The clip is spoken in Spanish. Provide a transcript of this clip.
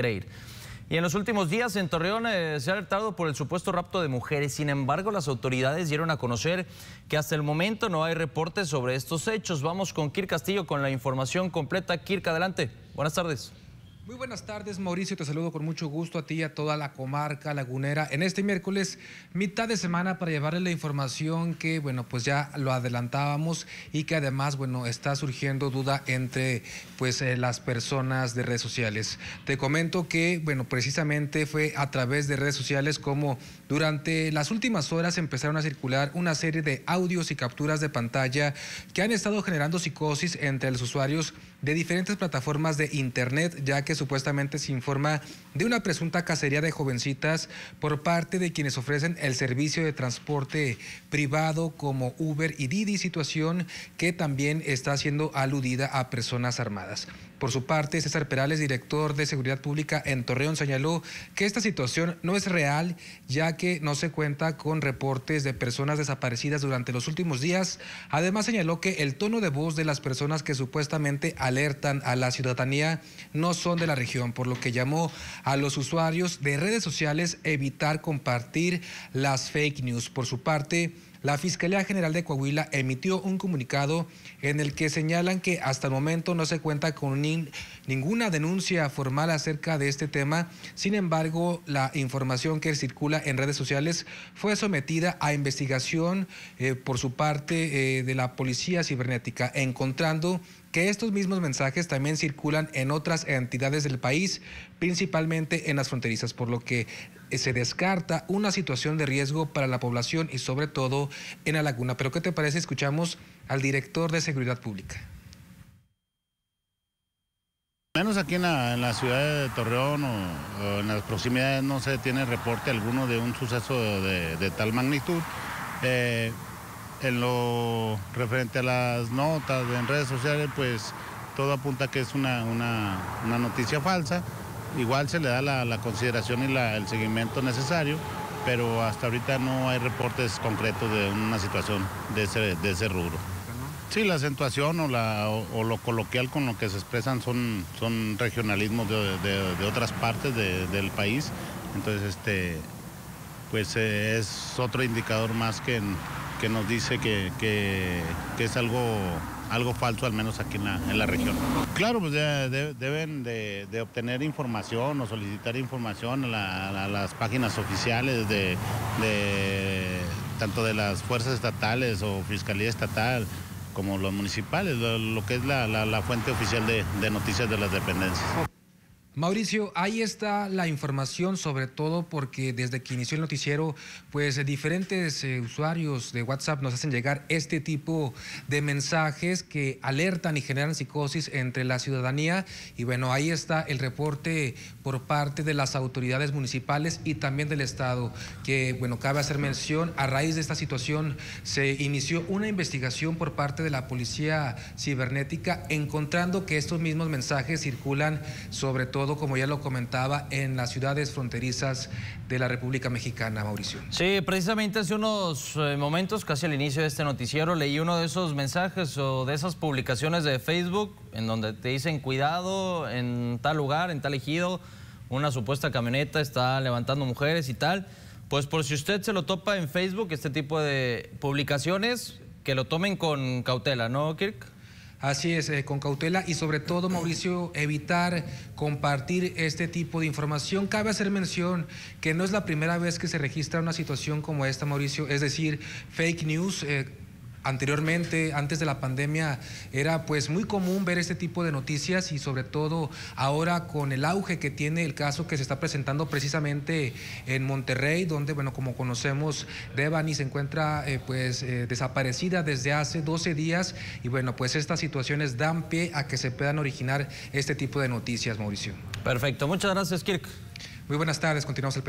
ir. Y en los últimos días en Torreón eh, se ha alertado por el supuesto rapto de mujeres. Sin embargo, las autoridades dieron a conocer que hasta el momento no hay reportes sobre estos hechos. Vamos con Kirk Castillo con la información completa. Kirk, adelante. Buenas tardes. Muy buenas tardes, Mauricio. Te saludo con mucho gusto a ti y a toda la comarca lagunera en este miércoles, mitad de semana, para llevarle la información que, bueno, pues ya lo adelantábamos y que además, bueno, está surgiendo duda entre, pues, eh, las personas de redes sociales. Te comento que, bueno, precisamente fue a través de redes sociales como durante las últimas horas empezaron a circular una serie de audios y capturas de pantalla que han estado generando psicosis entre los usuarios de diferentes plataformas de Internet, ya que supuestamente se informa de una presunta cacería de jovencitas por parte de quienes ofrecen el servicio de transporte privado como Uber y Didi, situación que también está siendo aludida a personas armadas. Por su parte, César Perales, director de Seguridad Pública en Torreón, señaló que esta situación no es real, ya que no se cuenta con reportes de personas desaparecidas durante los últimos días. Además, señaló que el tono de voz de las personas que supuestamente alertan a la ciudadanía no son de la región, por lo que llamó a los usuarios de redes sociales evitar compartir las fake news. Por su parte, la Fiscalía General de Coahuila emitió un comunicado en el que señalan que hasta el momento no se cuenta con ninguna denuncia formal acerca de este tema. Sin embargo, la información que circula en redes sociales fue sometida a investigación eh, por su parte eh, de la Policía Cibernética, encontrando que estos mismos mensajes también circulan en otras entidades del país, principalmente en las fronterizas, por lo que eh, se descarta una situación de riesgo para la población y sobre todo en la laguna. Pero ¿qué te parece? Escuchamos al director de Seguridad Pública. Menos aquí en la, ciudad de Torreón o, en las proximidades no se tiene reporte alguno de un suceso de, tal magnitud. Eh, en lo referente a las notas en redes sociales, pues todo apunta que es una noticia falsa igual se le da la, consideración y el seguimiento necesario, pero hasta ahorita no hay reportes concretos de una situación de ese, rubro. Sí, la acentuación o, lo coloquial con lo que se expresan son, son regionalismos de, otras partes del país. Entonces, este, pues eh, es otro indicador más que, que nos dice que es algo algo falso, al menos aquí en la, región. Claro, pues deben de, obtener información o solicitar información a, las páginas oficiales de, tanto de las fuerzas estatales o fiscalía estatal como los municipales, lo, que es la fuente oficial de noticias de las dependencias. Mauricio, ahí está la información, sobre todo porque desde que inició el noticiero, pues eh, diferentes eh, usuarios de WhatsApp nos hacen llegar este tipo de mensajes que alertan y generan psicosis entre la ciudadanía. Y bueno, ahí está el reporte por parte de las autoridades municipales y también del Estado, que bueno, cabe hacer mención, a raíz de esta situación se inició una investigación por parte de la Policía Cibernética, encontrando que estos mismos mensajes circulan sobre todo todo, como ya lo comentaba, en las ciudades fronterizas de la República Mexicana, Mauricio. Sí, precisamente hace unos eh, momentos, casi al inicio de este noticiero, leí uno de esos mensajes o de esas publicaciones de Facebook en donde te dicen cuidado en tal lugar, en tal ejido, una supuesta camioneta está levantando mujeres y tal. Pues por si usted se lo topa en Facebook, este tipo de publicaciones, que lo tomen con cautela, ¿no, Kirk? Así es, eh, con cautela y sobre todo, Mauricio, evitar compartir este tipo de información. Cabe hacer mención que no es la primera vez que se registra una situación como esta, Mauricio, es decir, fake news. Eh, Anteriormente, antes de la pandemia, era pues muy común ver este tipo de noticias y sobre todo ahora con el auge que tiene el caso que se está presentando precisamente en Monterrey, donde, bueno, como conocemos, Devani se encuentra eh, pues eh, desaparecida desde hace 12 días y bueno, pues estas situaciones dan pie a que se puedan originar este tipo de noticias, Mauricio. Perfecto, muchas gracias, Kirk. Muy buenas tardes, continuamos el